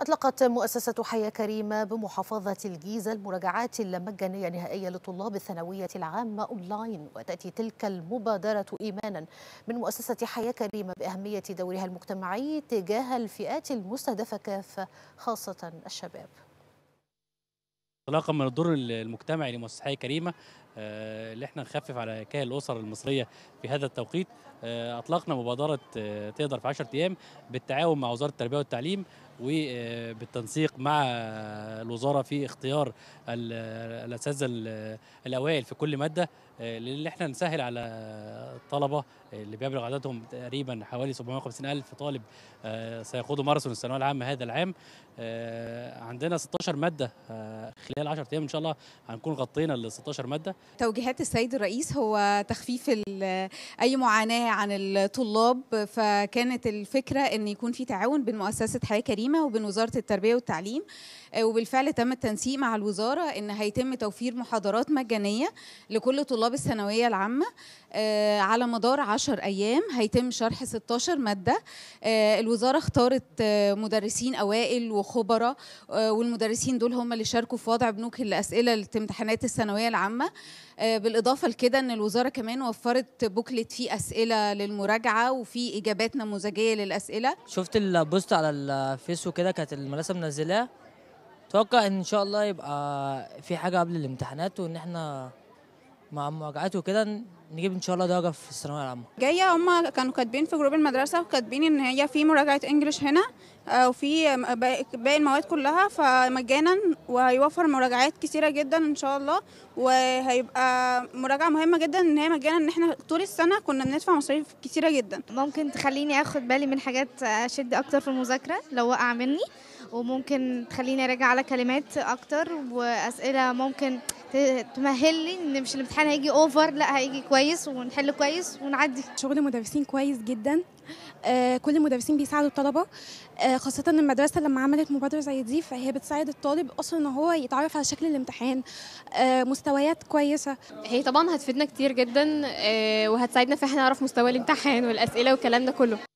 أطلقت مؤسسة حياة كريمة بمحافظة الجيزة المراجعات المجانية نهائية لطلاب الثانوية العامة أونلاين وتأتي تلك المبادرة إيمانا من مؤسسة حياة كريمة بأهمية دورها المجتمعي تجاه الفئات المستهدفة كافة خاصة الشباب. انطلاقا من الدور المجتمعي لمؤسسه حياه كريمه آه، اللي احنا نخفف على كاهل الاسر المصريه في هذا التوقيت آه، اطلقنا مبادره آه، تقدر في 10 ايام بالتعاون مع وزاره التربيه والتعليم وبالتنسيق مع الوزاره في اختيار الاساتذه الاوائل في كل ماده اللي احنا نسهل على الطلبه اللي بيبلغ عددهم تقريبا حوالي 750 الف طالب سيخوضوا ماراثون الثانويه العامه هذا العام عندنا 16 ماده خلال 10 ايام ان شاء الله هنكون غطينا ال 16 ماده توجيهات السيد الرئيس هو تخفيف اي معاناه عن الطلاب فكانت الفكره ان يكون في تعاون بين مؤسسه حياه كريمه وبين وزاره التربيه والتعليم آه، وبالفعل تم التنسيق مع الوزاره ان هيتم توفير محاضرات مجانيه لكل طلاب الثانويه العامه آه، على مدار 10 ايام هيتم شرح 16 ماده آه، الوزاره اختارت مدرسين اوائل وخبراء والمدرسين دول هم اللي شاركوا في وضع بنوك الاسئله لامتحانات الثانويه العامه آه، بالاضافه لكده ان الوزاره كمان وفرت بوكلت فيه اسئله للمراجعه وفي اجابات نموذجيه للاسئله شفت البوست على الفيس وكده كانت المدرسه منزلاه اتوقع ان ان شاء الله يبقى في حاجه قبل الامتحانات وان احنا مع مراجعته كده نجيب ان شاء الله درجه في الثانويه العامه جايه هم كانوا كاتبين في جروب المدرسه وكاتبين ان هي في مراجعه انجليش هنا آه، وفي باقي المواد كلها فمجانا وهيوفر مراجعات كثيره جدا ان شاء الله وهيبقى مراجعه مهمه جدا ان هي مجانا ان احنا طول السنه كنا بندفع مصاريف كثيره جدا ممكن تخليني اخد بالي من حاجات اشد اكتر في المذاكره لو وقع مني وممكن تخليني اراجع على كلمات اكتر واسئله ممكن تمهل لي ان مش الامتحان هيجي اوفر لا هيجي كويس ونحل كويس ونعدي شغل المدرسين كويس جدا آه، كل المدرسين بيساعدوا الطلبه آه، خاصه خاصه المدرسه لما عملت مبادره زي دي فهي بتساعد الطالب اصلا ان هو يتعرف على شكل الامتحان آه، مستويات كويسه هي طبعا هتفيدنا كتير جدا وهتساعدنا في احنا نعرف مستوى الامتحان والاسئله والكلام ده كله